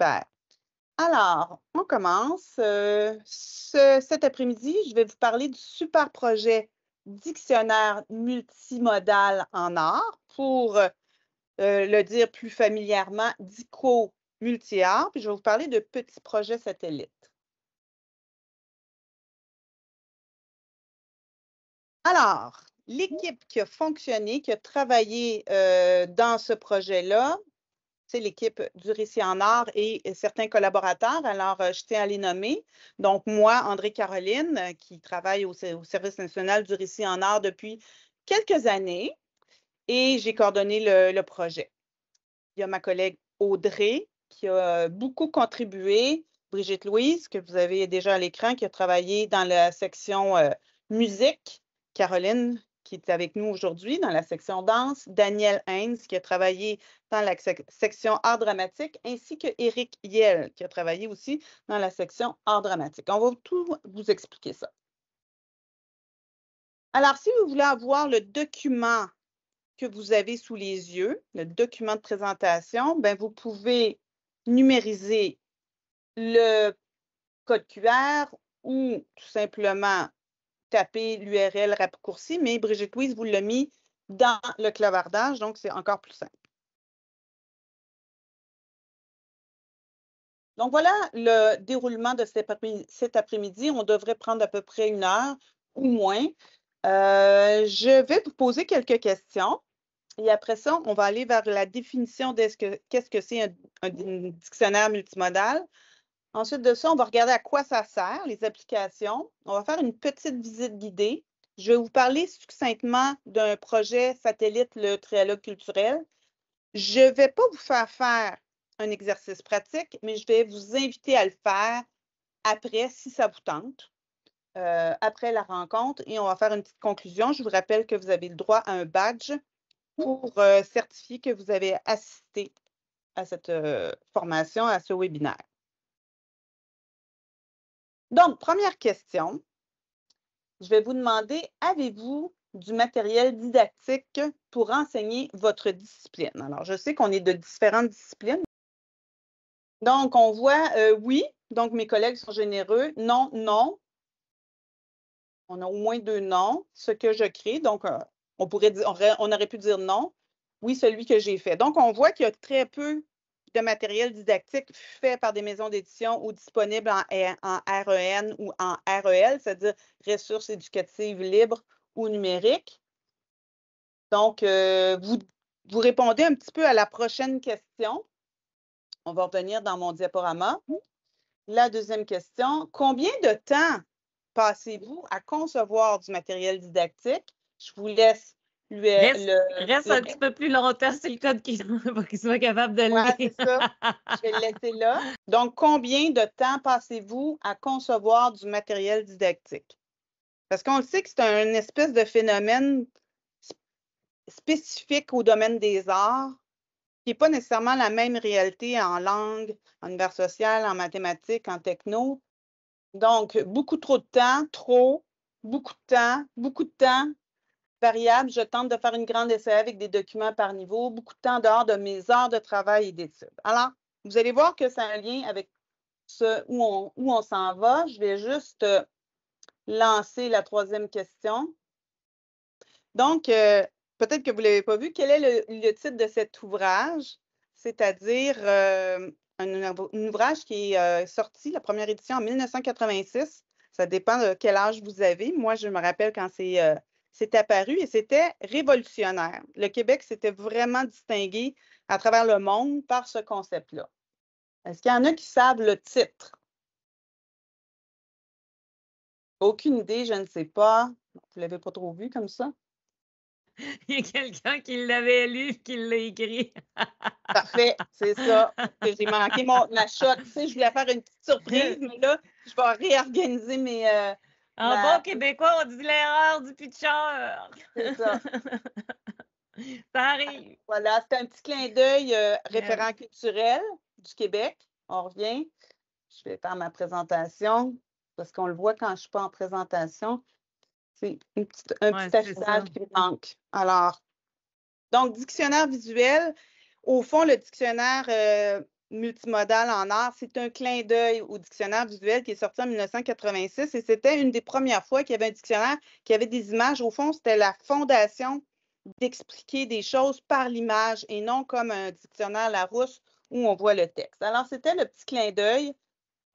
Super. Alors, on commence. Euh, cet après-midi, je vais vous parler du super projet Dictionnaire multimodal en art pour euh, le dire plus familièrement, DICO multi Puis je vais vous parler de petits projets satellites. Alors, l'équipe qui a fonctionné, qui a travaillé euh, dans ce projet-là, c'est l'équipe du Récit en art et certains collaborateurs. Alors, euh, je tiens à les nommer. Donc, moi, André-Caroline, euh, qui travaille au, Service national du Récit en art depuis quelques années et j'ai coordonné le, projet. Il y a ma collègue Audrey qui a euh, beaucoup contribué, Brigitte Louise, que vous avez déjà à l'écran, qui a travaillé dans la section musique, Caroline qui est avec nous aujourd'hui dans la section danse, Daniel Haynes, qui a travaillé dans la section art dramatique, ainsi que Eric Yell, qui a travaillé aussi dans la section art dramatique. On va tout vous expliquer ça. Alors, si vous voulez avoir le document que vous avez sous les yeux, le document de présentation, bien, vous pouvez numériser le code QR ou tout simplement taper l'URL raccourci, mais Brigitte Louise vous l'a mis dans le clavardage, donc c'est encore plus simple. Donc voilà le déroulement de cet après-midi. On devrait prendre à peu près une heure ou moins. Euh, je vais vous poser quelques questions et après ça, on va aller vers la définition de ce que c'est -ce un, dictionnaire multimodal. Ensuite de ça, on va regarder à quoi ça sert, les applications. On va faire une petite visite guidée. Je vais vous parler succinctement d'un projet satellite, le trialogue culturel. Je ne vais pas vous faire faire un exercice pratique, mais je vais vous inviter à le faire après, si ça vous tente, euh, après la rencontre, et on va faire une petite conclusion. Je vous rappelle que vous avez le droit à un badge pour euh, certifier que vous avez assisté à cette euh, formation, à ce webinaire. Donc, première question. Je vais vous demander, avez-vous du matériel didactique pour enseigner votre discipline? Alors, je sais qu'on est de différentes disciplines. Donc, on voit euh, oui, donc mes collègues sont généreux. Non, non. On a au moins deux non, ce que je crée. Donc, euh, on, pourrait aurait, on aurait pu dire non. Oui, celui que j'ai fait. Donc, on voit qu'il y a très peu de matériel didactique fait par des maisons d'édition ou disponible en, REN euh, e ou en REL, c'est-à-dire ressources éducatives libres ou numériques. Donc, euh, vous, vous répondez un petit peu à la prochaine question. On va revenir dans mon diaporama. La deuxième question, combien de temps passez-vous à concevoir du matériel didactique? Je vous laisse euh, reste, reste un petit peu plus longtemps c'est le code qui qu'il soit capable de ouais, c'est ça. Je vais le laisser là. Donc, combien de temps passez-vous à concevoir du matériel didactique? Parce qu'on le sait que c'est un espèce de phénomène spécifique au domaine des arts, qui n'est pas nécessairement la même réalité en langue, en univers social, en mathématiques, en techno. Donc, beaucoup trop de temps, trop, beaucoup de temps, beaucoup de temps, variable, je tente de faire une grande essai avec des documents par niveau, beaucoup de temps dehors de mes heures de travail et d'études. Alors, vous allez voir que c'est un lien avec ce où on, s'en va. Je vais juste euh, lancer la troisième question. Donc, euh, peut-être que vous ne l'avez pas vu, quel est le, titre de cet ouvrage? C'est-à-dire euh, un, ouvrage qui est sorti, la première édition en 1986. Ça dépend de quel âge vous avez. Moi, je me rappelle quand c'est c'est apparu et c'était révolutionnaire. Le Québec s'était vraiment distingué à travers le monde par ce concept-là. Est-ce qu'il y en a qui savent le titre? Aucune idée, je ne sais pas. Vous ne l'avez pas trop vu comme ça? Il y a quelqu'un qui l'avait lu qui l'a écrit. Parfait, c'est ça. J'ai manqué mon, ma shot. je voulais faire une petite surprise, mais là, je vais réorganiser mes, euh, en bon québécois, on dit l'erreur du pitcher. C'est ça. ça arrive. Voilà, c'est un petit clin d'œil euh, ben référent culturel du Québec. On revient. Je vais faire ma présentation parce qu'on le voit quand je ne suis pas en présentation. C'est un petit, un affichage qui manque. Alors, donc, dictionnaire visuel. Au fond, le dictionnaire euh, multimodal en art, c'est un clin d'œil au dictionnaire visuel qui est sorti en 1986 et c'était une des premières fois qu'il y avait un dictionnaire qui avait des images. Au fond, c'était la fondation d'expliquer des choses par l'image et non comme un dictionnaire Larousse où on voit le texte. Alors, c'était le petit clin d'œil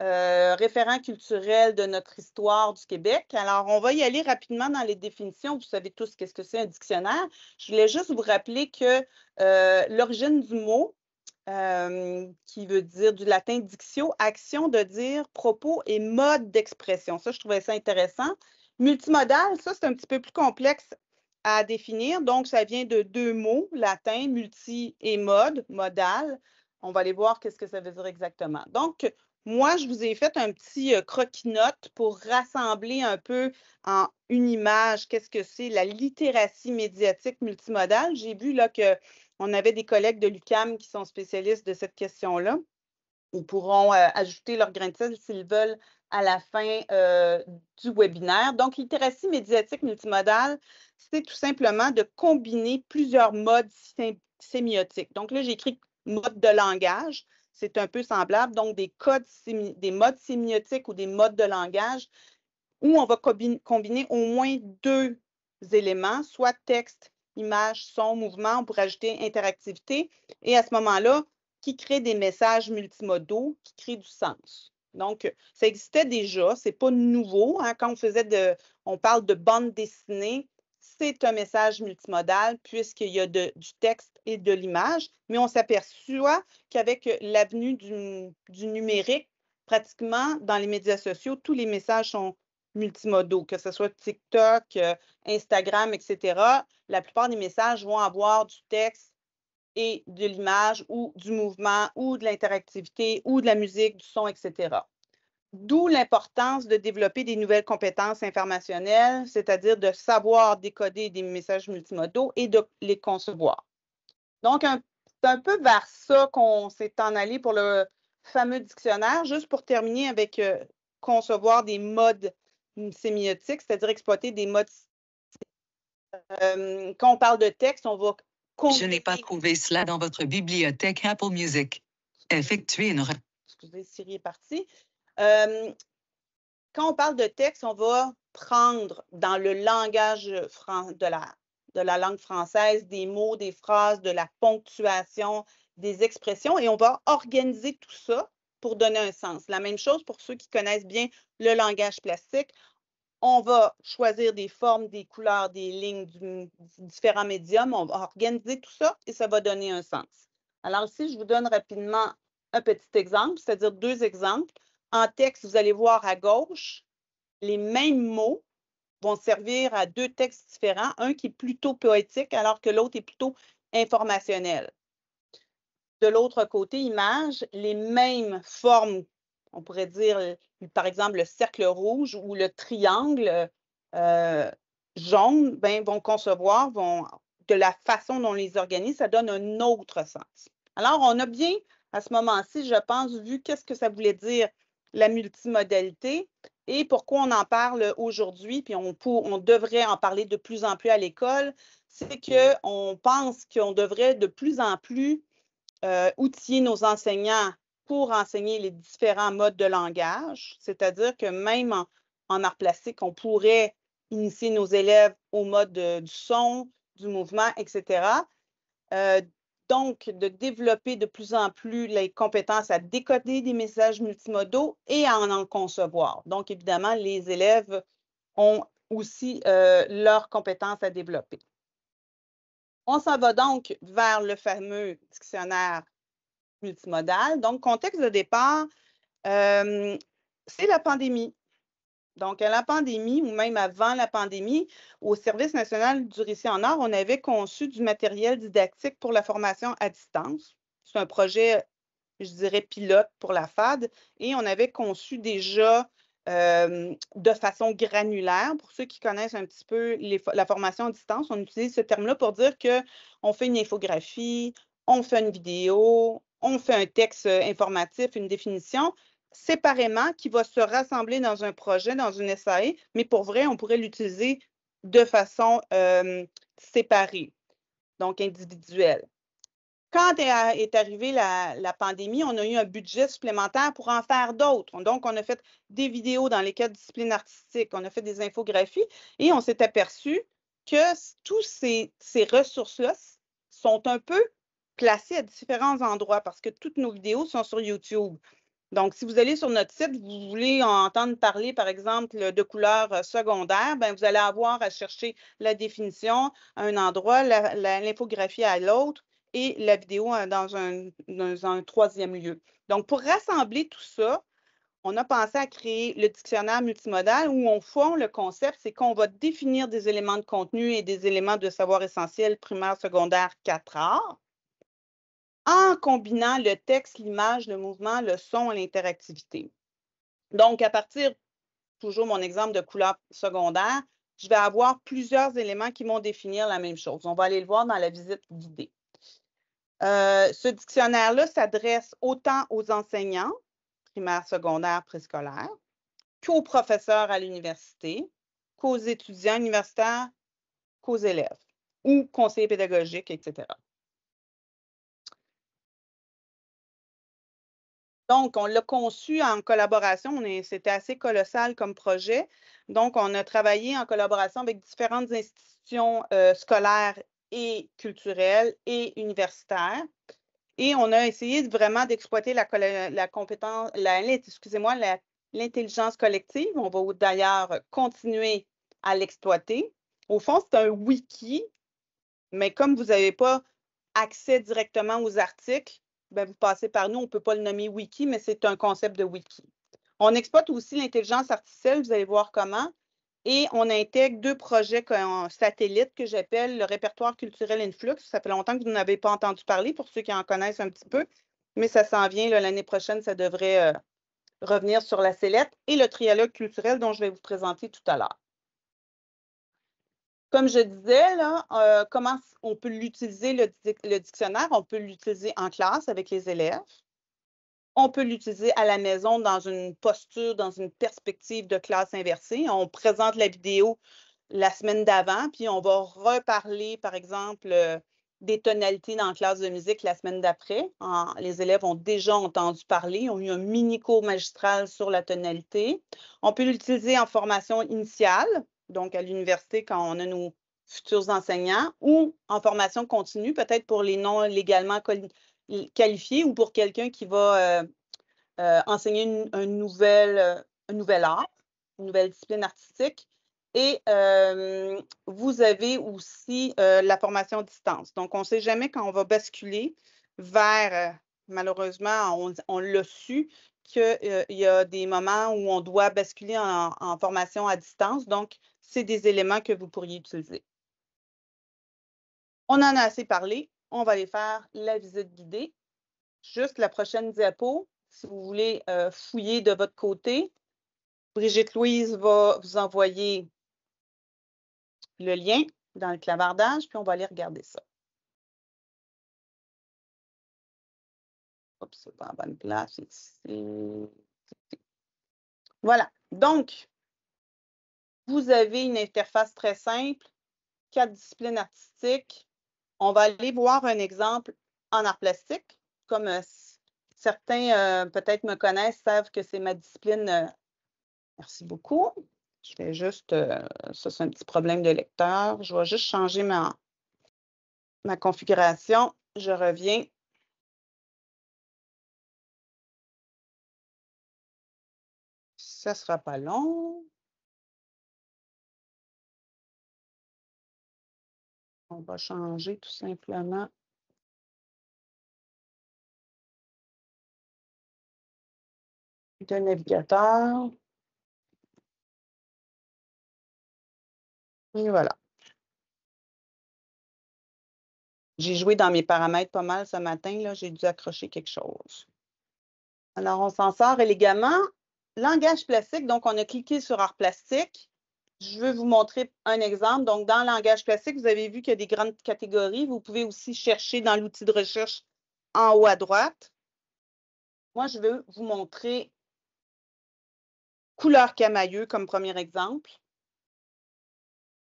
euh, référent culturel de notre histoire du Québec. Alors, on va y aller rapidement dans les définitions. Vous savez tous qu'est-ce que c'est un dictionnaire. Je voulais juste vous rappeler que euh, l'origine du mot, euh, qui veut dire du latin dictio, action de dire, propos et mode d'expression. Ça, je trouvais ça intéressant. Multimodal, ça, c'est un petit peu plus complexe à définir. Donc, ça vient de deux mots latins multi et mode, modal. On va aller voir qu'est-ce que ça veut dire exactement. Donc, moi, je vous ai fait un petit euh, croquis-note pour rassembler un peu en une image qu'est-ce que c'est la littératie médiatique multimodale. J'ai vu là que on avait des collègues de l'UCAM qui sont spécialistes de cette question-là. Ils pourront euh, ajouter leur grain de sel s'ils veulent à la fin euh, du webinaire. Donc, littératie médiatique multimodale, c'est tout simplement de combiner plusieurs modes sémiotiques. Donc là, écrit mode de langage, c'est un peu semblable, donc des codes, des modes sémiotiques ou des modes de langage où on va combiner au moins deux éléments, soit texte images, son, mouvement, pour ajouter interactivité. Et à ce moment-là, qui crée des messages multimodaux, qui crée du sens. Donc, ça existait déjà, c'est pas nouveau. Hein. Quand on faisait de, on parle de bande dessinée, c'est un message multimodal puisqu'il y a du texte et de l'image, mais on s'aperçoit qu'avec l'avenue du, du, numérique, pratiquement dans les médias sociaux, tous les messages sont multimodaux, que ce soit TikTok, euh, Instagram, etc., la plupart des messages vont avoir du texte et de l'image ou du mouvement ou de l'interactivité ou de la musique, du son, etc. D'où l'importance de développer des nouvelles compétences informationnelles, c'est-à-dire de savoir décoder des messages multimodaux et de les concevoir. Donc, c'est un peu vers ça qu'on s'est en allé pour le fameux dictionnaire, juste pour terminer avec euh, concevoir des modes sémiotique, c'est-à-dire exploiter des modes. Euh, quand on parle de texte, on va. Je n'ai pas trouvé cela dans votre bibliothèque Apple Music. Effectuez une. Excusez, Siri est partie. Euh, quand on parle de texte, on va prendre dans le langage de de la langue française des mots, des phrases, de la ponctuation, des expressions et on va organiser tout ça pour donner un sens. La même chose pour ceux qui connaissent bien le langage plastique. On va choisir des formes, des couleurs, des lignes différents médiums. On va organiser tout ça et ça va donner un sens. Alors ici, je vous donne rapidement un petit exemple, c'est-à-dire deux exemples. En texte, vous allez voir à gauche, les mêmes mots vont servir à deux textes différents, un qui est plutôt poétique alors que l'autre est plutôt informationnel de l'autre côté image les mêmes formes. On pourrait dire, par exemple, le cercle rouge ou le triangle euh, jaune ben, vont concevoir, vont, de la façon dont les organise, ça donne un autre sens. Alors, on a bien, à ce moment-ci, je pense, vu qu'est-ce que ça voulait dire la multimodalité et pourquoi on en parle aujourd'hui, puis on, pour, on devrait en parler de plus en plus à l'école, c'est qu'on pense qu'on devrait de plus en plus euh, outiller nos enseignants pour enseigner les différents modes de langage, c'est-à-dire que même en, art plastique, on pourrait initier nos élèves au mode du son, du mouvement, etc. Euh, donc, de développer de plus en plus les compétences à décoder des messages multimodaux et à en, en concevoir. Donc, évidemment, les élèves ont aussi euh, leurs compétences à développer. On s'en va donc vers le fameux dictionnaire multimodal. Donc, contexte de départ, euh, c'est la pandémie. Donc, à la pandémie ou même avant la pandémie, au Service national du récit en art, on avait conçu du matériel didactique pour la formation à distance. C'est un projet, je dirais, pilote pour la FAD et on avait conçu déjà de façon granulaire. Pour ceux qui connaissent un petit peu la formation à distance, on utilise ce terme-là pour dire qu'on fait une infographie, on fait une vidéo, on fait un texte euh, informatif, une définition séparément qui va se rassembler dans un projet, dans une SAE, mais pour vrai, on pourrait l'utiliser de façon séparée, donc individuelle. Quand est euh, arrivée la, pandémie, on a eu un budget supplémentaire pour en faire d'autres. Donc, on a fait des vidéos dans les quatre disciplines artistiques, on a fait des infographies et on s'est aperçu que tous ces, ressources-là sont un peu placées à différents endroits parce que toutes nos vidéos sont sur YouTube. Donc, si vous allez sur notre site, vous voulez entendre parler, par exemple, de couleurs euh, secondaires, ben, vous allez avoir à chercher la définition à un endroit, l'infographie à l'autre et la vidéo dans un, troisième lieu. Donc, pour rassembler tout ça, on a pensé à créer le dictionnaire multimodal où on fond le concept, c'est qu'on va définir des éléments de contenu et des éléments de savoir essentiel primaire, secondaire, quatre arts, en combinant le texte, l'image, le mouvement, le son et l'interactivité. Donc, à partir, toujours mon exemple de couleur secondaire, je vais avoir plusieurs éléments qui vont définir la même chose. On va aller le voir dans la visite guidée. Euh, ce dictionnaire-là s'adresse autant aux enseignants, primaires, secondaires, préscolaire, qu'aux professeurs à l'université, qu'aux étudiants universitaires, qu'aux élèves ou conseillers pédagogiques, etc. Donc, on l'a conçu en collaboration. C'était assez colossal comme projet. Donc, on a travaillé en collaboration avec différentes institutions euh, scolaires et culturel et universitaire. Et on a essayé vraiment d'exploiter la, la, compétence, la, excusez-moi, l'intelligence collective. On va d'ailleurs continuer à l'exploiter. Au fond, c'est un wiki, mais comme vous n'avez pas accès directement aux articles, ben, vous passez par nous. On ne peut pas le nommer wiki, mais c'est un concept de wiki. On exploite aussi l'intelligence artificielle, vous allez voir comment, et on intègre deux projets en satellite que j'appelle le répertoire culturel Influx. Ça fait longtemps que vous n'avez pas entendu parler pour ceux qui en connaissent un petit peu, mais ça s'en vient. L'année prochaine, ça devrait euh, revenir sur la sellette et le trialogue culturel dont je vais vous présenter tout à l'heure. Comme je disais, euh, comment on peut l'utiliser, le dictionnaire? On peut l'utiliser en classe avec les élèves on peut l'utiliser à la maison dans une posture, dans une perspective de classe inversée. On présente la vidéo la semaine d'avant, puis on va reparler, par exemple, euh, des tonalités dans la classe de musique la semaine d'après. Les élèves ont déjà entendu parler, ont eu un mini cours magistral sur la tonalité. On peut l'utiliser en formation initiale, donc à l'université quand on a nos futurs enseignants, ou en formation continue, peut-être pour les non légalement qualifié ou pour quelqu'un qui va euh, euh, enseigner euh, un nouvel art, une nouvelle discipline artistique. Et vous avez aussi la formation à distance. Donc, on ne sait jamais quand on va basculer vers, malheureusement, on, l'a su, qu'il y a des moments où on doit basculer en formation à distance. Donc, c'est des éléments que vous pourriez utiliser. On en a assez parlé on va aller faire la visite guidée. Juste la prochaine diapo, si vous voulez euh, fouiller de votre côté, Brigitte Louise va vous envoyer le lien dans le clavardage, puis on va aller regarder ça. Oups, c'est pas en bonne place Voilà. Donc, vous avez une interface très simple, quatre disciplines artistiques, on va aller voir un exemple en art plastique, comme euh, certains euh, peut-être me connaissent, savent que c'est ma discipline. Euh, merci beaucoup. Je vais juste, ça c'est un petit problème de lecteur. Je vais juste changer ma, ma configuration. Je reviens. Ça ne sera pas long. On va changer tout simplement de navigateur. Et voilà. J'ai joué dans mes paramètres pas mal ce matin. Là, j'ai dû accrocher quelque chose. Alors, on s'en sort élégamment. Langage plastique, donc on a cliqué sur art plastique. Je veux vous montrer un exemple. Donc, dans le langage classique, vous avez vu qu'il y a des grandes catégories. Vous pouvez aussi chercher dans l'outil de recherche en haut à droite. Moi, je veux vous montrer couleur camailleux comme premier exemple.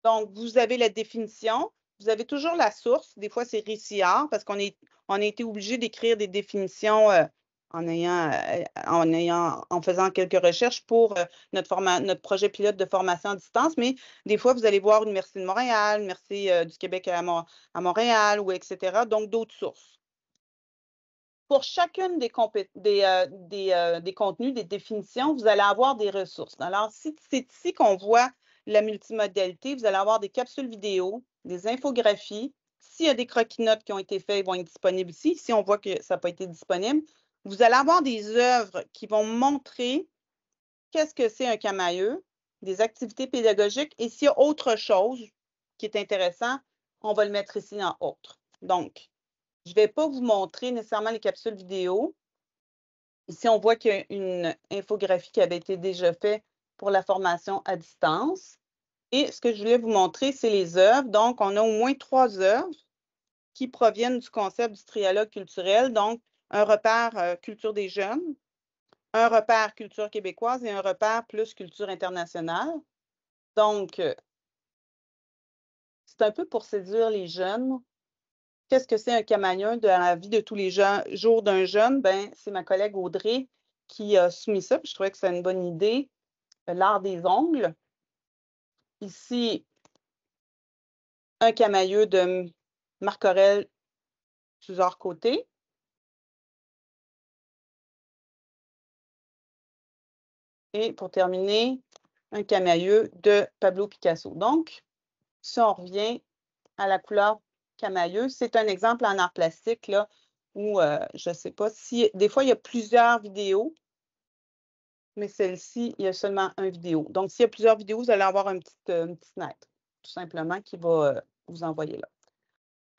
Donc, vous avez la définition. Vous avez toujours la source. Des fois, c'est RICIAR parce qu'on on a été obligé d'écrire des définitions euh, euh, en ayant, en faisant quelques recherches pour euh, notre, projet pilote de formation à distance. Mais des fois, vous allez voir une merci de Montréal, merci euh, du Québec à, Montréal, ou etc. Donc, d'autres sources. Pour chacune des, contenus, des définitions, vous allez avoir des ressources. Alors, si, c'est ici qu'on voit la multimodalité. Vous allez avoir des capsules vidéo, des infographies. S'il y a des croquis-notes qui ont été faits, ils vont être disponibles ici. Si on voit que ça n'a pas été disponible, vous allez avoir des œuvres qui vont montrer qu'est-ce que c'est un camailleux, des activités pédagogiques, et s'il y a autre chose qui est intéressant, on va le mettre ici en autre. Donc, je ne vais pas vous montrer nécessairement les capsules vidéo. Ici, on voit qu'il y a une infographie qui avait été déjà faite pour la formation à distance. Et ce que je voulais vous montrer, c'est les œuvres. Donc, on a au moins trois œuvres qui proviennent du concept du trialogue culturel. Donc, un repère euh, culture des jeunes, un repère culture québécoise et un repère plus culture internationale. Donc, euh, c'est un peu pour séduire les jeunes. Qu'est-ce que c'est un camagnon de la vie de tous les jours d'un jeune? Ben, c'est ma collègue Audrey qui a soumis ça, je trouvais que c'est une bonne idée. Euh, l'art des ongles. Ici, un camailleux de Marc-Aurel plusieurs Côté. Et pour terminer, un camailleux de Pablo Picasso. Donc, si on revient à la couleur camailleux, c'est un exemple en art plastique là, où euh, je ne sais pas si. Des fois, il y a plusieurs vidéos, mais celle-ci, il y a seulement une vidéo. Donc, s'il y a plusieurs vidéos, vous allez avoir un petit, euh, une petite tout simplement, qui va euh, vous envoyer là.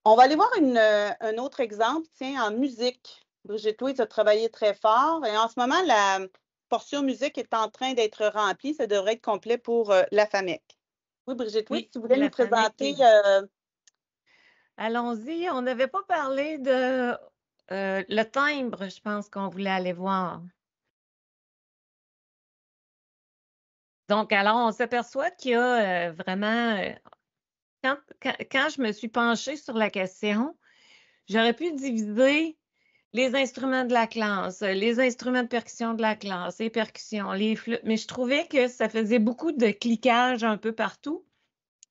On va aller voir un autre exemple, tiens, en musique. Brigitte Louis a travaillé très fort et en ce moment, la, portion musique est en train d'être remplie. Ça devrait être complet pour euh, la FAMEC. Oui, Brigitte, oui, si vous voulez nous e présenter. Euh, Allons-y. On n'avait pas parlé de euh, le timbre, je pense qu'on voulait aller voir. Donc, alors, on s'aperçoit qu'il y a vraiment. quand, je me suis penchée sur la question, j'aurais pu diviser les instruments de la classe, les instruments de percussion de la classe, les percussions, les flûtes. Mais je trouvais que ça faisait beaucoup de cliquage un peu partout.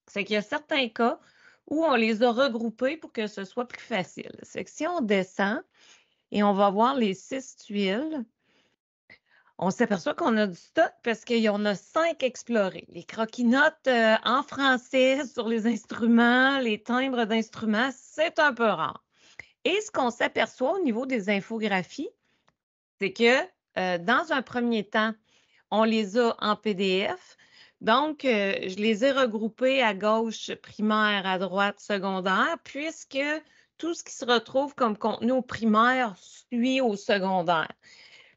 C'est qu'il y a certains cas où on les a regroupés pour que ce soit plus facile. C'est que si on descend et on va voir les six tuiles, on s'aperçoit qu'on a du stock parce qu'il y en a cinq explorés. Les croquis notes euh, en français sur les instruments, les timbres d'instruments, c'est un peu rare. Et ce qu'on s'aperçoit au niveau des infographies, c'est que euh, dans un premier temps, on les a en PDF. Donc, euh, je les ai regroupés à gauche, primaire, à droite, secondaire, puisque tout ce qui se retrouve comme contenu au primaire suit au secondaire.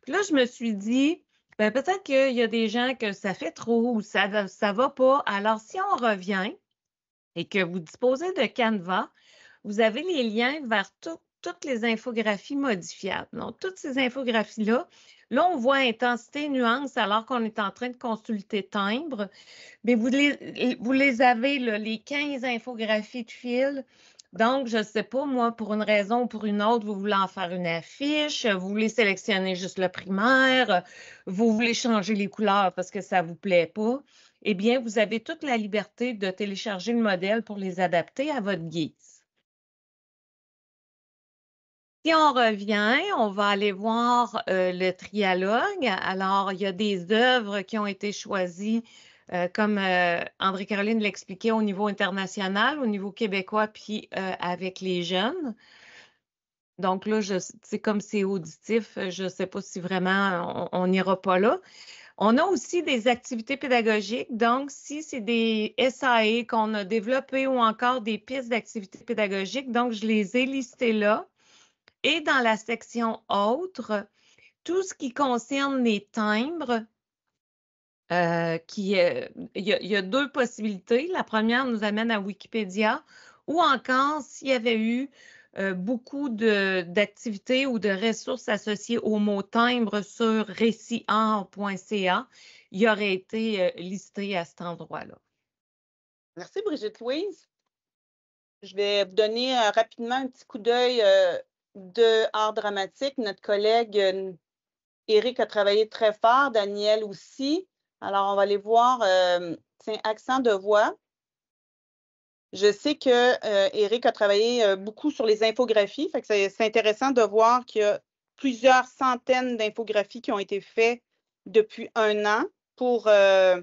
là, je me suis dit, ben, peut-être qu'il y a des gens que ça fait trop ou ça ne va pas. Alors, si on revient et que vous disposez de Canva, vous avez les liens vers toutes les infographies modifiables. Donc, toutes ces infographies-là, là, on voit intensité, nuance, alors qu'on est en train de consulter timbre. Mais vous les, avez, les 15 infographies de fil. Donc, je ne sais pas, moi, pour une raison ou pour une autre, vous voulez en faire une affiche, vous voulez sélectionner juste le primaire, vous voulez changer les couleurs parce que ça ne vous plaît pas. Eh bien, vous avez toute la liberté de télécharger le modèle pour les adapter à votre guise. Si on revient, on va aller voir euh, le trialogue. Alors, il y a des œuvres qui ont été choisies, euh, comme euh, André-Caroline l'expliquait, au niveau international, au niveau québécois, puis avec les jeunes. Donc là, c'est comme c'est auditif, je ne sais pas si vraiment on n'ira pas là. On a aussi des activités pédagogiques. Donc, si c'est des SAE qu'on a développées ou encore des pistes d'activités pédagogiques, donc je les ai listées là. Et dans la section Autres, tout ce qui concerne les timbres, euh, euh, il y, a deux possibilités. La première nous amène à Wikipédia ou encore s'il y avait eu euh, beaucoup d'activités ou de ressources associées au mot timbre sur récit.ca, il aurait été listé à cet endroit-là. Merci Brigitte Louise. Je vais vous donner rapidement un petit coup d'œil de art dramatique. Notre collègue euh, Eric a travaillé très fort, Daniel aussi. Alors, on va aller voir, euh, un accent de voix. Je sais que euh, Eric a travaillé euh, beaucoup sur les infographies, fait que c'est intéressant de voir qu'il y a plusieurs centaines d'infographies qui ont été faites depuis un an pour euh,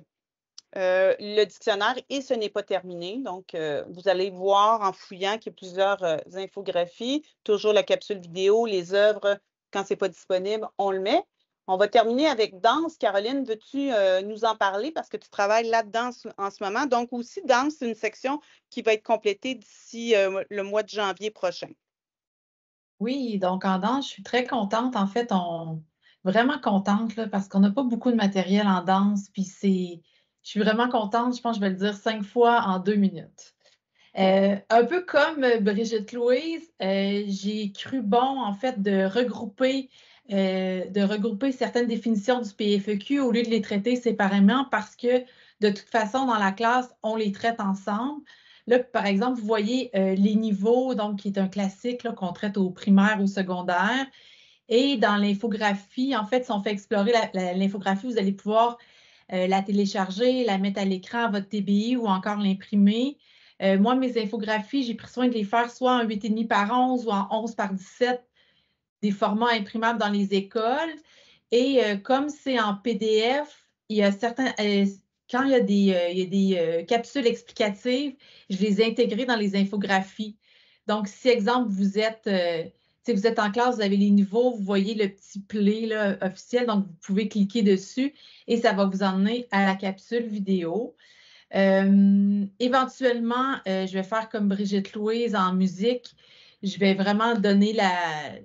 euh, le dictionnaire et ce n'est pas terminé. Donc, euh, vous allez voir en fouillant qu'il y a plusieurs euh, infographies, toujours la capsule vidéo, les œuvres, quand ce n'est pas disponible, on le met. On va terminer avec danse. Caroline, veux-tu nous en parler parce que tu travailles là-dedans en ce moment? Donc, aussi, danse, c'est une section qui va être complétée d'ici le mois de janvier prochain. Oui, donc en danse, je suis très contente. En fait, on vraiment contente parce qu'on n'a pas beaucoup de matériel en danse, puis c'est je suis vraiment contente. Je pense que je vais le dire cinq fois en deux minutes. Euh, un peu comme Brigitte Louise, euh, j'ai cru bon, en fait, de regrouper, euh, de regrouper certaines définitions du PFEQ au lieu de les traiter séparément parce que, de toute façon, dans la classe, on les traite ensemble. Là, par exemple, vous voyez les niveaux, donc, qui est un classique qu'on traite au primaire, au secondaire. Et dans l'infographie, en fait, si on fait explorer l'infographie, vous allez pouvoir euh, la télécharger, la mettre à l'écran à votre TBI ou encore l'imprimer. Euh, moi, mes infographies, j'ai pris soin de les faire soit en 8,5 par 11 ou en 11 par 17, des formats imprimables dans les écoles. Et euh, comme c'est en PDF, il y a certains, quand il y a des, il y a des capsules explicatives, je les ai intégrées dans les infographies. Donc, si, exemple, vous êtes si vous êtes en classe, vous avez les niveaux, vous voyez le petit play officiel, donc vous pouvez cliquer dessus et ça va vous emmener à la capsule vidéo. Euh, éventuellement, euh, je vais faire comme Brigitte Louise en musique. Je vais vraiment donner euh,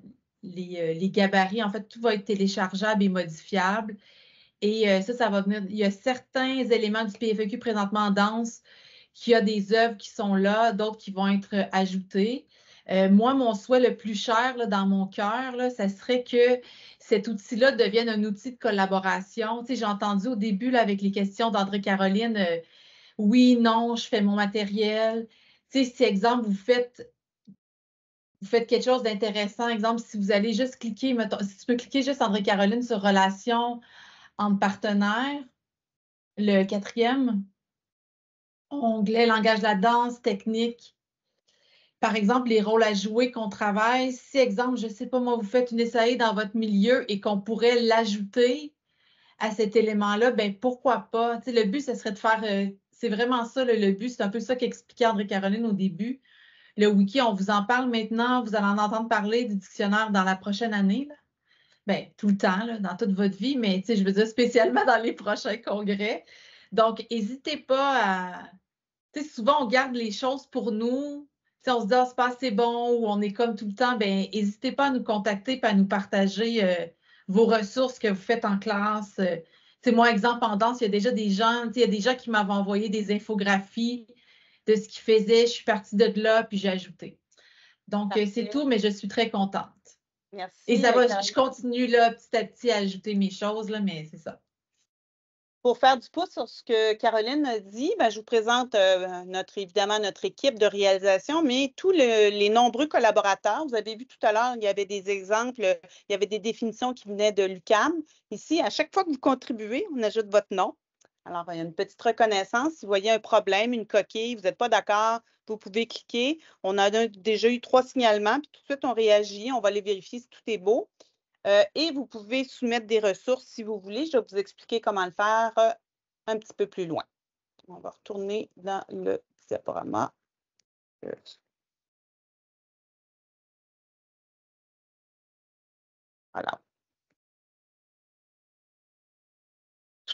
les, gabarits. En fait, tout va être téléchargeable et modifiable. Et ça, ça va venir. Il y a certains éléments du PFQ e présentement en danse qui a des œuvres qui sont là, d'autres qui vont être ajoutées. Euh, moi, mon souhait le plus cher dans mon cœur, ce serait que cet outil-là devienne un outil de collaboration. Tu j'ai entendu au début avec les questions d'André-Caroline, euh, oui, non, je fais mon matériel. Tu sais, si exemple, vous faites faites quelque chose d'intéressant, exemple, si vous allez juste cliquer, si tu peux cliquer juste André-Caroline sur relations entre partenaires, le quatrième onglet langage de la danse, technique, par exemple, les rôles à jouer qu'on travaille. Si, exemple, je ne sais pas, moi, vous faites une essaye dans votre milieu et qu'on pourrait l'ajouter à cet élément-là, ben pourquoi pas? le but, ce serait de faire, euh, c'est vraiment ça le, but, c'est un peu ça qu'expliquait André-Caroline au début. Le wiki, on vous en parle maintenant, vous allez en entendre parler du dictionnaire dans la prochaine année. Bien, tout le temps, dans toute votre vie, mais tu je veux dire spécialement dans les prochains congrès. Donc, n'hésitez pas à. Tu souvent, on garde les choses pour nous, si on se dit, ah, c'est pas assez bon ou on est comme tout le temps, ben n'hésitez pas à nous contacter et à nous partager euh, vos ressources que vous faites en classe. C'est euh, moi, exemple, en danse, il y a déjà des gens, il y a des gens qui m'avaient envoyé des infographies de ce qu'ils faisaient. Je suis partie de là, puis j'ai ajouté. Donc, euh, c'est tout, mais je suis très contente. Merci. Et ça va, je continue là, petit à petit à ajouter mes choses, là, mais c'est ça pour faire du pouce sur ce que Caroline a dit, ben, je vous présente euh, notre, évidemment notre équipe de réalisation, mais tous les nombreux collaborateurs. Vous avez vu tout à l'heure, il y avait des exemples, il y avait des définitions qui venaient de l'UCAM. Ici, à chaque fois que vous contribuez, on ajoute votre nom. Alors, il y a une petite reconnaissance. Si vous voyez un problème, une coquille, vous n'êtes pas d'accord, vous pouvez cliquer. On a déjà eu trois signalements, puis tout de suite, on réagit, on va aller vérifier si tout est beau. Euh, et vous pouvez soumettre des ressources si vous voulez. Je vais vous expliquer comment le faire euh, un petit peu plus loin. On va retourner dans le diaporama. Euh, voilà,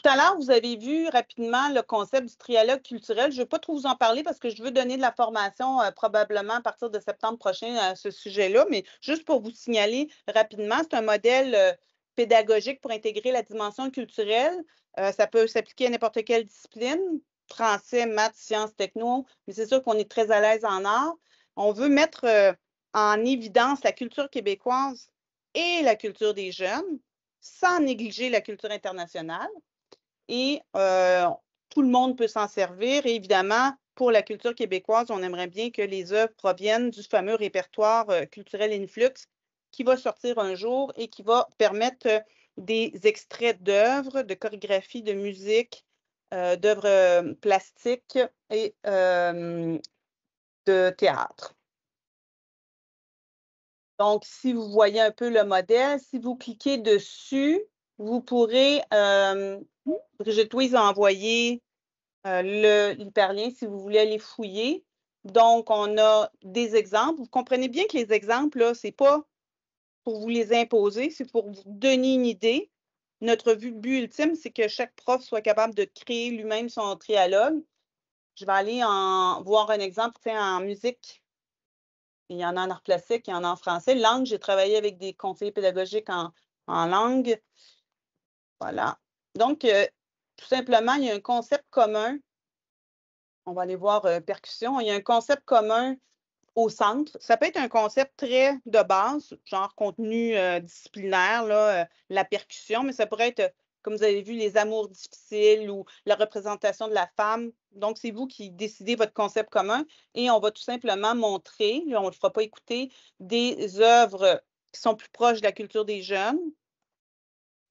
Tout à l'heure, vous avez vu rapidement le concept du trialogue culturel. Je ne vais pas trop vous en parler parce que je veux donner de la formation euh, probablement à partir de septembre prochain à ce sujet-là, mais juste pour vous signaler rapidement, c'est un modèle euh, pédagogique pour intégrer la dimension culturelle. Euh, ça peut s'appliquer à n'importe quelle discipline, français, maths, sciences, techno, mais c'est sûr qu'on est très à l'aise en art. On veut mettre en évidence la culture québécoise et la culture des jeunes sans négliger la culture internationale et euh, tout le monde peut s'en servir. Et évidemment, pour la culture québécoise, on aimerait bien que les œuvres proviennent du fameux répertoire euh, culturel Influx qui va sortir un jour et qui va permettre euh, des extraits d'œuvres, de chorégraphie, de musique, d'œuvres plastiques et de théâtre. Donc, si vous voyez un peu le modèle, si vous cliquez dessus, vous pourrez Brigitte Louise a envoyé euh, le l'hyperlien si vous voulez aller fouiller. Donc, on a des exemples. Vous comprenez bien que les exemples, ce n'est pas pour vous les imposer, c'est pour vous donner une idée. Notre but ultime, c'est que chaque prof soit capable de créer lui-même son trialogue. Je vais aller voir un exemple en musique. Il y en a en art plastique, il y en a en français. Langue, j'ai travaillé avec des conseillers pédagogiques en, langue. Voilà. Donc, euh, tout simplement, il y a un concept commun. On va aller voir euh, percussion. Il y a un concept commun au centre. Ça peut être un concept très de base, genre contenu euh, disciplinaire, là, euh, la percussion, mais ça pourrait être, comme vous avez vu, les amours difficiles ou la représentation de la femme. Donc, c'est vous qui décidez votre concept commun et on va tout simplement montrer, on ne le fera pas écouter, des œuvres qui sont plus proches de la culture des jeunes,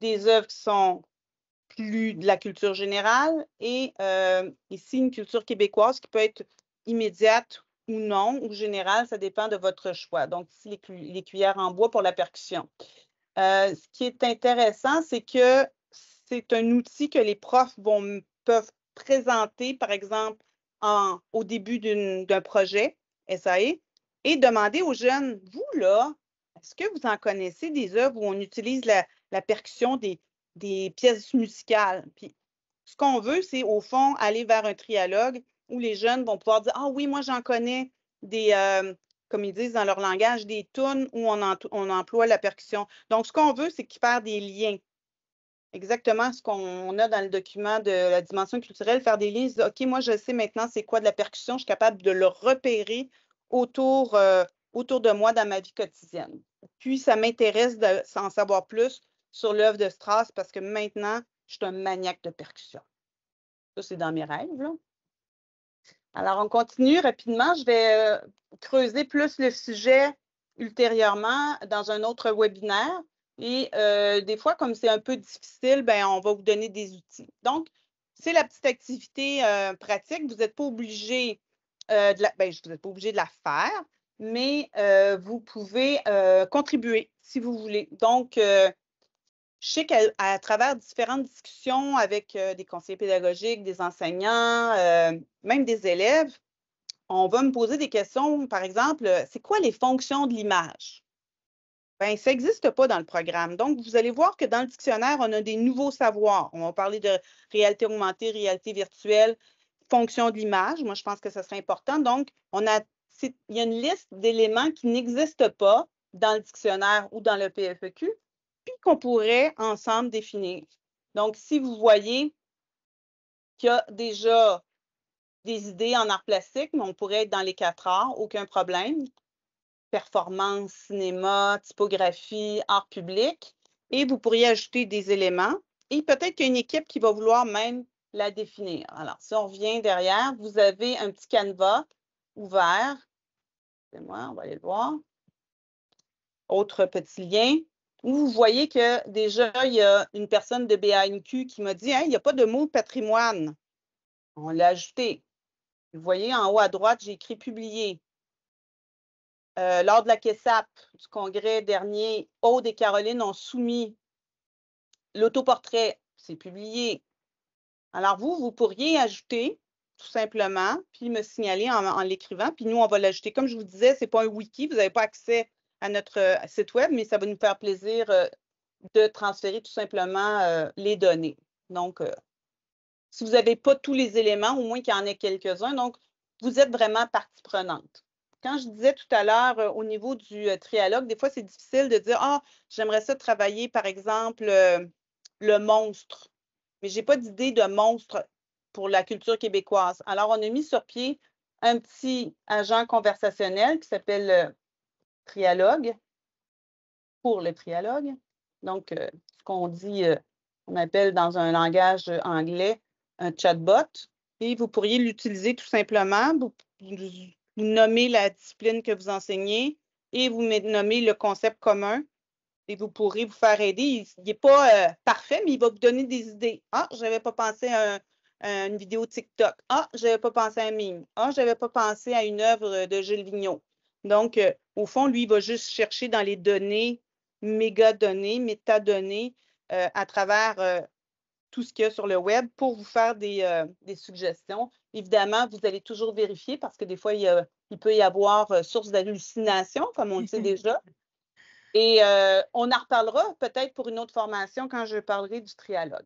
des œuvres qui sont de la culture générale et euh, ici une culture québécoise qui peut être immédiate ou non, ou générale, ça dépend de votre choix. Donc, ici, les, cuillères en bois pour la percussion. Euh, ce qui est intéressant, c'est que c'est un outil que les profs vont, peuvent présenter, par exemple, au début d'un projet SAE et demander aux jeunes, vous là, est-ce que vous en connaissez des œuvres où on utilise la, la percussion des, des pièces musicales. Puis ce qu'on veut, c'est au fond aller vers un trialogue où les jeunes vont pouvoir dire Ah oui, moi j'en connais des, euh, comme ils disent dans leur langage, des tunes où on, emploie la percussion. Donc, ce qu'on veut, c'est qu'ils fassent des liens. Exactement ce qu'on a dans le document de la dimension culturelle, faire des liens, OK, moi je sais maintenant c'est quoi de la percussion, je suis capable de le repérer autour, euh, autour de moi dans ma vie quotidienne. Puis ça m'intéresse de s'en savoir plus sur l'œuvre de Strauss parce que maintenant, je suis un maniaque de percussion. Ça, c'est dans mes rêves. Là. Alors, on continue rapidement. Je vais euh, creuser plus le sujet ultérieurement dans un autre webinaire. Et euh, des fois, comme c'est un peu difficile, ben, on va vous donner des outils. Donc, c'est la petite activité euh, pratique. Vous n'êtes pas obligé de la, ben, vous pas obligé de la faire, mais vous pouvez contribuer si vous voulez. Donc, je sais qu'à travers différentes discussions avec euh, des conseillers pédagogiques, des enseignants, euh, même des élèves, on va me poser des questions, par exemple, euh, c'est quoi les fonctions de l'image? Bien, ça n'existe pas dans le programme. Donc, vous allez voir que dans le dictionnaire, on a des nouveaux savoirs. On va parler de réalité augmentée, réalité virtuelle, fonction de l'image. Moi, je pense que ça serait important. Donc, il y a une liste d'éléments qui n'existent pas dans le dictionnaire ou dans le PFEQ, qu'on pourrait ensemble définir. Donc, si vous voyez qu'il y a déjà des idées en art plastique, mais on pourrait être dans les quatre arts, aucun problème. Performance, cinéma, typographie, art public. Et vous pourriez ajouter des éléments. Et peut-être qu'il y a une équipe qui va vouloir même la définir. Alors, si on revient derrière, vous avez un petit canevas ouvert. C'est moi, on va aller le voir. Autre petit lien vous voyez que déjà, il y a une personne de BANQ qui m'a dit, hein, il n'y a pas de mot patrimoine. On l'a ajouté. Vous voyez, en haut à droite, j'ai écrit publié. Euh, lors de la QESAP du congrès dernier, Aude et Caroline ont soumis l'autoportrait. C'est publié. Alors, vous, vous pourriez ajouter tout simplement, puis me signaler en, en l'écrivant. Puis nous, on va l'ajouter. Comme je vous disais, ce n'est pas un wiki, vous n'avez pas accès à notre euh, site web, mais ça va nous faire plaisir euh, de transférer tout simplement euh, les données. Donc, si vous n'avez pas tous les éléments, au moins qu'il y en ait quelques-uns. Donc, vous êtes vraiment partie prenante. Quand je disais tout à l'heure au niveau du trialogue, des fois, c'est difficile de dire Ah, j'aimerais ça travailler, par exemple, le monstre. Mais je n'ai pas d'idée de monstre pour la culture québécoise. Alors, on a mis sur pied un petit agent conversationnel qui s'appelle trialogue, pour le trialogue. Donc, euh, ce qu'on dit, euh, on appelle dans un langage anglais un chatbot. Et vous pourriez l'utiliser tout simplement. Vous, nommer nommez la discipline que vous enseignez et vous nommez le concept commun. Et vous pourrez vous faire aider. Il n'est pas euh, parfait, mais il va vous donner des idées. Ah, je n'avais pas pensé à, une vidéo TikTok. Ah, je n'avais pas pensé à un mime. Ah, je n'avais pas pensé à une œuvre de Gilles Vigneault. Donc, euh, au fond, lui, il va juste chercher dans les données, méga-données, métadonnées, euh, à travers euh, tout ce qu'il y a sur le web pour vous faire des, suggestions. Évidemment, vous allez toujours vérifier parce que des fois, il, peut y avoir source d'hallucination, comme on le sait déjà. Et on en reparlera peut-être pour une autre formation quand je parlerai du trialogue.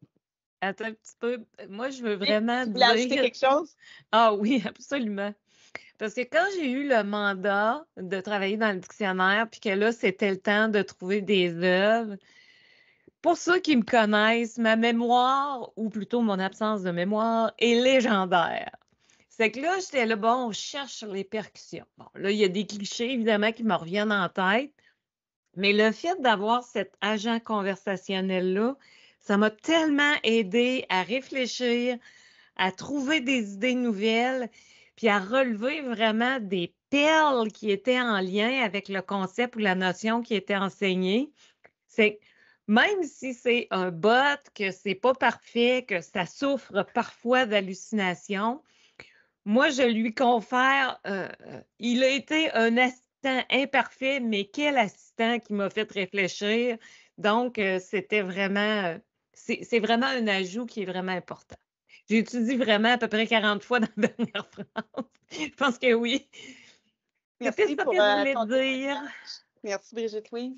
Attends un petit peu. Moi, je veux vraiment. Tu quelque chose? Ah oui, absolument. Parce que quand j'ai eu le mandat de travailler dans le dictionnaire, puis que là, c'était le temps de trouver des œuvres, pour ceux qui me connaissent, ma mémoire, ou plutôt mon absence de mémoire, est légendaire. C'est que là, j'étais là, bon, on cherche les percussions. Bon, là, il y a des clichés, évidemment, qui me reviennent en tête, mais le fait d'avoir cet agent conversationnel-là, ça m'a tellement aidé à réfléchir, à trouver des idées nouvelles puis à relever vraiment des perles qui étaient en lien avec le concept ou la notion qui était enseignée. C'est même si c'est un bot, que c'est pas parfait, que ça souffre parfois d'hallucinations, moi, je lui confère, euh, il a été un assistant imparfait, mais quel assistant qui m'a fait réfléchir. Donc, euh, c'était vraiment, euh, c'est vraiment un ajout qui est vraiment important. J'ai étudié vraiment à peu près 40 fois dans la dernière phrase. Je pense que oui. Merci pour euh, dire. Merci Brigitte Louise.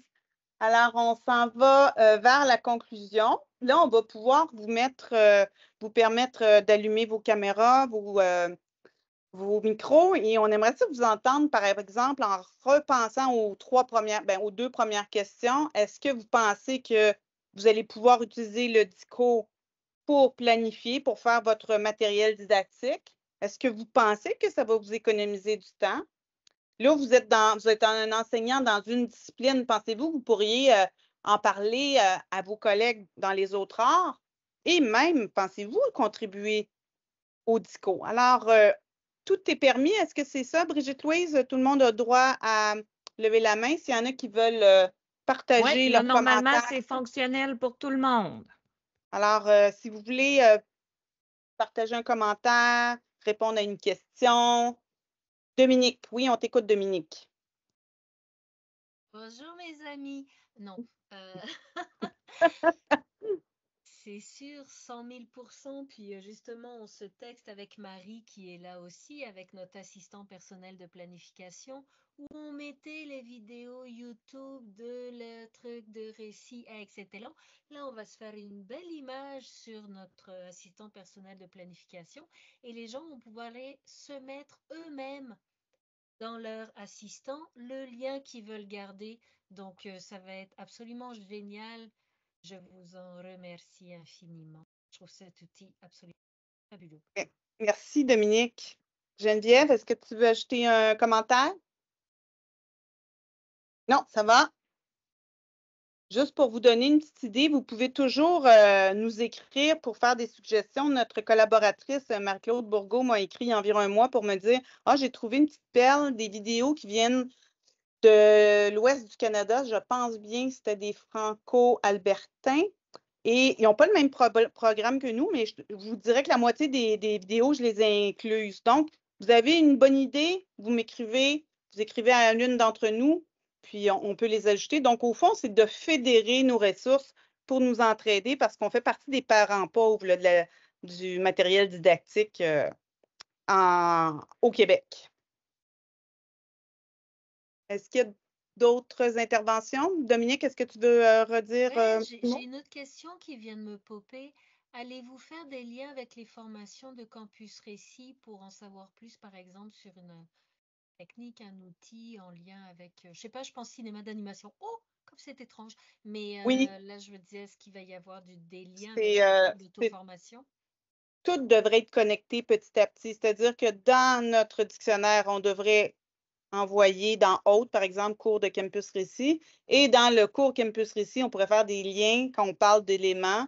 Alors, on s'en va euh, vers la conclusion. Là, on va pouvoir vous mettre, euh, vous permettre euh, d'allumer vos caméras, vos, micros, et on aimerait ça vous entendre, par exemple, en repensant aux trois premières, ben, aux deux premières questions. Est-ce que vous pensez que vous allez pouvoir utiliser le discours pour planifier, pour faire votre matériel didactique? Est-ce que vous pensez que ça va vous économiser du temps? Là, vous êtes, dans, vous êtes un enseignant dans une discipline. Pensez-vous que vous pourriez euh, en parler euh, à vos collègues dans les autres arts? Et même, pensez-vous contribuer au DICO? Alors, euh, tout est permis. Est-ce que c'est ça, Brigitte-Louise? Tout le monde a droit à lever la main s'il y en a qui veulent partager leurs leur normalement, c'est fonctionnel pour tout le monde. Alors, euh, si vous voulez euh, partager un commentaire, répondre à une question. Dominique, oui, on t'écoute, Dominique. Bonjour mes amis. Non. Euh, c'est sûr, 100 000 Puis euh, justement, on se texte avec Marie qui est là aussi, avec notre assistant personnel de planification, où on mettait les vidéos YouTube de le truc de récit etc. Là, on va se faire une belle image sur notre assistant personnel de planification et les gens vont pouvoir aller se mettre eux-mêmes dans leur assistant le lien qu'ils veulent garder. Donc, euh, ça va être absolument génial je vous en remercie infiniment. Je trouve cet outil absolument fabuleux. Merci, Dominique. Geneviève, est-ce que tu veux ajouter un commentaire? Non, ça va. Juste pour vous donner une petite idée, vous pouvez toujours euh, nous écrire pour faire des suggestions. Notre collaboratrice, euh, Marie-Claude Bourgault, m'a écrit il y a environ un mois pour me dire Ah, j'ai trouvé une petite perle, des vidéos qui viennent de l'ouest du Canada, je pense bien que c'était des franco-albertains. Et ils n'ont pas le même programme que nous, mais je vous dirais que la moitié des, vidéos, je les incluse. Donc, vous avez une bonne idée, vous m'écrivez, vous écrivez à l'une d'entre nous, puis on, peut les ajouter. Donc, au fond, c'est de fédérer nos ressources pour nous entraider parce qu'on fait partie des parents pauvres du matériel didactique euh, au Québec. Est-ce qu'il y a d'autres interventions? Dominique, est-ce que tu veux euh, redire? Ben, euh, j'ai une autre question qui vient de me popper. Allez-vous faire des liens avec les formations de Campus Récit pour en savoir plus, par exemple, sur une technique, un outil en lien avec, euh, je ne sais pas, je pense cinéma d'animation. Oh, comme c'est étrange. Mais là, je me disais, est-ce qu'il va y avoir des liens avec lauto formations? Tout devrait être connecté petit à petit. C'est-à-dire que dans notre dictionnaire, on devrait envoyer dans autres, par exemple, cours de Campus Récit. Et dans le cours Campus Récit, on pourrait faire des liens quand on parle d'éléments.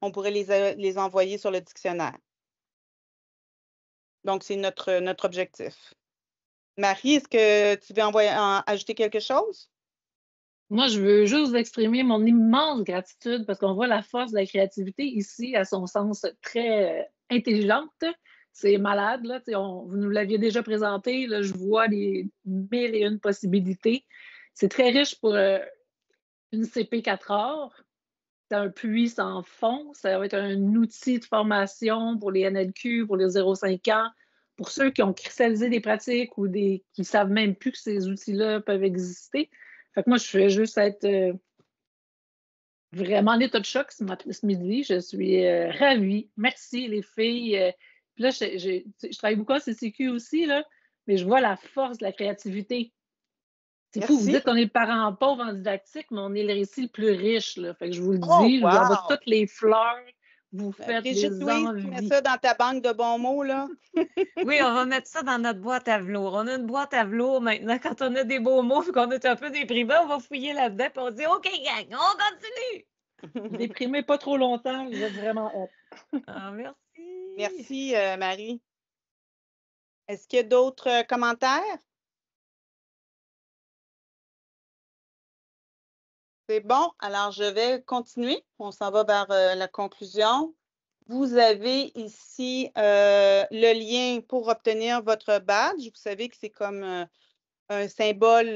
On pourrait les, euh, les, envoyer sur le dictionnaire. Donc, c'est notre, notre objectif. Marie, est-ce que tu veux envoyer, ajouter quelque chose? Moi, je veux juste exprimer mon immense gratitude parce qu'on voit la force de la créativité ici à son sens très euh, intelligente c'est malade. Là, vous nous l'aviez déjà présenté. Là, je vois les mille et une possibilités. C'est très riche pour euh, une CP 4 heures. C'est un puits sans fond. Ça va être un outil de formation pour les NLQ, pour les 0,5 ans, pour ceux qui ont cristallisé des pratiques ou qui ne savent même plus que ces outils-là peuvent exister. Fait que moi, je vais juste être euh, vraiment en état de choc ce midi. Je suis euh, ravie. Merci les filles là, je, travaille beaucoup en CCQ aussi, là, mais je vois la force la créativité. C'est fou, vous dites qu'on est le parent pauvre en didactique, mais on est le récit le plus riche. Là. Fait que je vous le oh, dis, toutes les fleurs. Vous ben, faites des tu mets ça dans ta banque de bons mots, là. oui, on va mettre ça dans notre boîte à velours. On a une boîte à velours maintenant. Quand on a des beaux mots et qu'on est un peu déprimé, on va fouiller là-dedans et on dit OK, gang, on continue. Déprimez pas trop longtemps, vous êtes vraiment hop. Ah, merci. Merci, euh, Marie. Est-ce qu'il y a d'autres euh, commentaires? C'est bon, alors je vais continuer. On s'en va vers euh, la conclusion. Vous avez ici le lien pour obtenir votre badge. Vous savez que c'est comme un symbole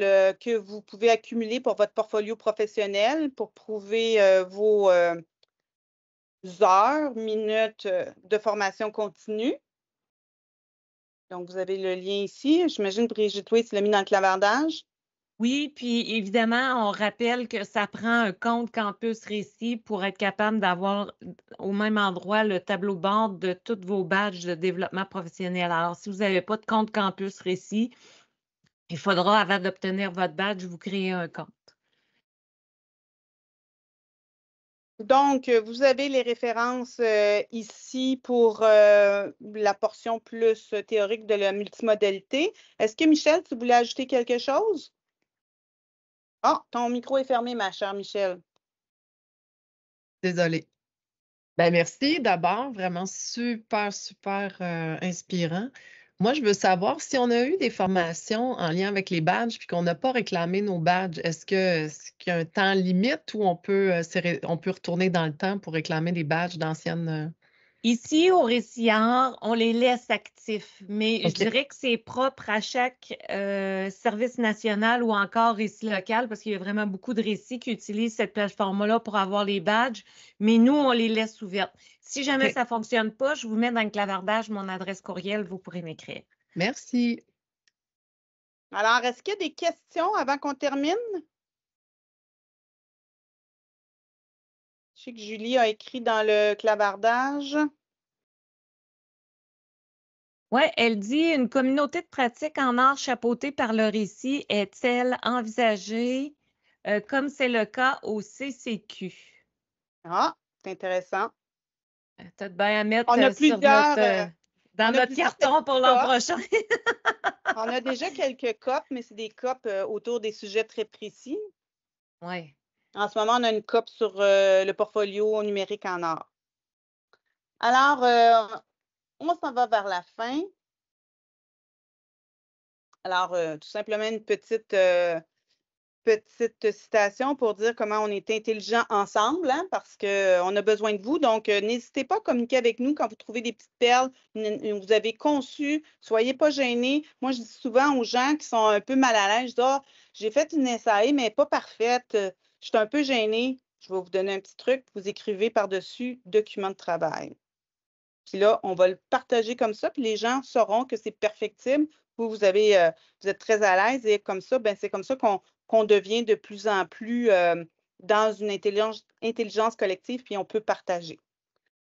que vous pouvez accumuler pour votre portfolio professionnel pour prouver vos, heures, minutes euh, de formation continue. Donc, vous avez le lien ici. J'imagine, Brigitte, oui, tu l'as mis dans le clavardage. Oui, puis évidemment, on rappelle que ça prend un compte campus récit pour être capable d'avoir au même endroit le tableau bord de tous vos badges de développement professionnel. Alors, si vous n'avez pas de compte campus récit, il faudra, avant d'obtenir votre badge, vous créer un compte. Donc, euh, vous avez les références euh, ici pour euh, la portion plus théorique de la multimodalité. Est-ce que, Michel, tu voulais ajouter quelque chose? Ah, ton micro est fermé, ma chère Michel. Désolée. Ben, merci d'abord, vraiment super, super inspirant. Moi, je veux savoir si on a eu des formations en lien avec les badges puis qu'on n'a pas réclamé nos badges. Est-ce que qu'il y a un temps limite où on peut, euh, on peut retourner dans le temps pour réclamer des badges d'anciennes? Euh? Ici, au Récillard, on les laisse actifs, mais je dirais que c'est propre à chaque euh, service national ou encore récit local, parce qu'il y a vraiment beaucoup de récits qui utilisent cette plateforme-là pour avoir les badges, mais nous, on les laisse ouvertes. Si jamais ça ne fonctionne pas, je vous mets dans le clavardage mon adresse courriel, vous pourrez m'écrire. Merci. Alors, est-ce qu'il y a des questions avant qu'on termine? Je sais que Julie a écrit dans le clavardage. Oui, elle dit une communauté de pratique en art chapeautée par le récit est-elle envisagée euh, comme c'est le cas au CCQ? Ah, c'est intéressant mettre on a euh, plus euh, euh, dans notre carton pour l'an prochain. on a déjà quelques copes, mais c'est des copes autour des sujets très précis. Oui. En ce moment, on a une COP sur le portfolio numérique en art. Alors, on s'en va vers la fin. Alors, tout simplement, une petite petite citation pour dire comment on est intelligent ensemble, hein, parce qu'on euh, a besoin de vous. Donc, euh, n'hésitez pas à communiquer avec nous quand vous trouvez des petites perles, vous avez conçu, soyez pas gênés. Moi, je dis souvent aux gens qui sont un peu mal à l'aise, ah, j'ai fait une SAE, mais pas parfaite, je suis un peu gênée. Je vais vous donner un petit truc, vous écrivez par-dessus document de travail. Puis là, on va le partager comme ça, puis les gens sauront que c'est perfectible. Vous, vous, avez, euh, vous êtes très à l'aise et comme ça, ben, c'est comme ça qu'on qu'on devient de plus en plus euh, dans une intelligence, collective, puis on peut partager.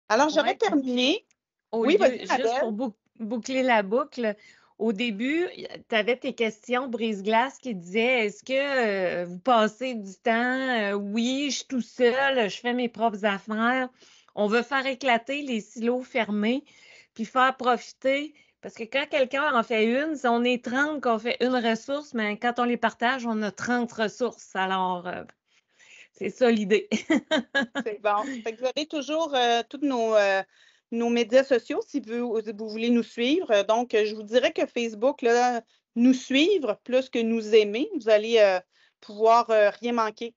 Alors, j'aurais terminé. oui, juste pour boucler la boucle, au début, tu avais tes questions brise-glace qui disaient est-ce que euh, vous passez du temps euh, Oui, je suis tout seul, je fais mes propres affaires. On veut faire éclater les silos fermés, puis faire profiter parce que quand quelqu'un en fait une, on est 30 qu'on fait une ressource, mais quand on les partage, on a 30 ressources. Alors, euh, c'est ça l'idée. c'est bon. vous avez toujours euh, tous nos, euh, nos médias sociaux si vous, vous, voulez nous suivre. Donc, je vous dirais que Facebook, nous suivre plus que nous aimer, vous allez pouvoir rien manquer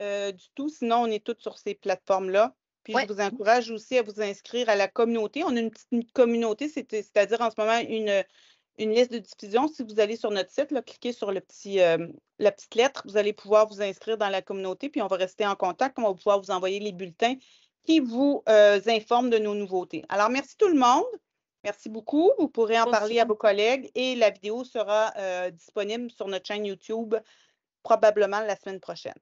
du tout. Sinon, on est toutes sur ces plateformes-là. Puis je vous encourage aussi à vous inscrire à la communauté. On a une petite communauté, euh, c'est-à-dire en ce moment une, une liste de diffusion. Si vous allez sur notre site, cliquez sur le petit, euh, la petite lettre, vous allez pouvoir vous inscrire dans la communauté, puis on va rester en contact. On va pouvoir vous envoyer les bulletins qui vous euh, informent de nos nouveautés. Alors, merci tout le monde. Merci beaucoup. Vous pourrez en parler à vos collègues et la vidéo sera disponible sur notre chaîne YouTube probablement la semaine prochaine.